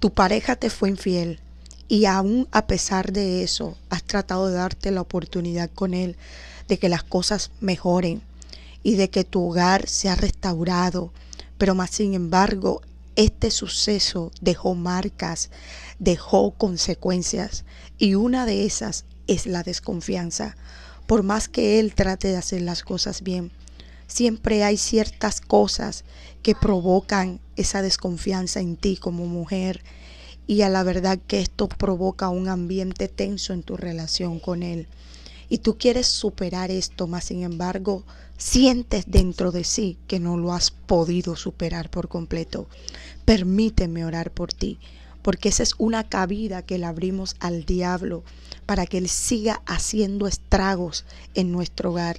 tu pareja te fue infiel y aún a pesar de eso has tratado de darte la oportunidad con él de que las cosas mejoren y de que tu hogar sea restaurado, pero más sin embargo este suceso dejó marcas, dejó consecuencias y una de esas es la desconfianza. Por más que él trate de hacer las cosas bien, siempre hay ciertas cosas que provocan esa desconfianza en ti como mujer y a la verdad que esto provoca un ambiente tenso en tu relación con él. Y tú quieres superar esto, más sin embargo, sientes dentro de sí que no lo has podido superar por completo. Permíteme orar por ti, porque esa es una cabida que le abrimos al diablo para que él siga haciendo estragos en nuestro hogar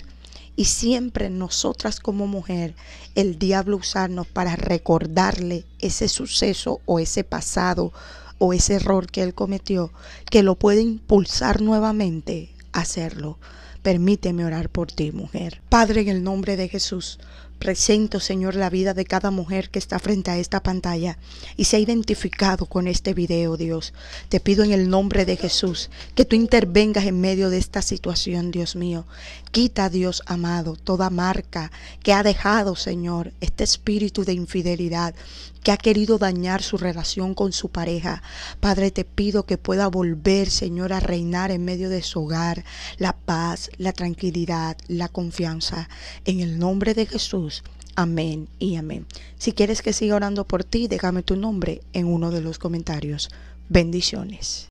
y siempre nosotras como mujer, el diablo usarnos para recordarle ese suceso o ese pasado o ese error que él cometió, que lo puede impulsar nuevamente a hacerlo. Permíteme orar por ti, mujer. Padre, en el nombre de Jesús, presento, Señor, la vida de cada mujer que está frente a esta pantalla y se ha identificado con este video, Dios. Te pido en el nombre de Jesús que tú intervengas en medio de esta situación, Dios mío. Quita, Dios amado, toda marca que ha dejado, Señor, este espíritu de infidelidad que ha querido dañar su relación con su pareja. Padre, te pido que pueda volver, Señor, a reinar en medio de su hogar, la paz, la tranquilidad, la confianza. En el nombre de Jesús. Amén y amén. Si quieres que siga orando por ti, déjame tu nombre en uno de los comentarios. Bendiciones.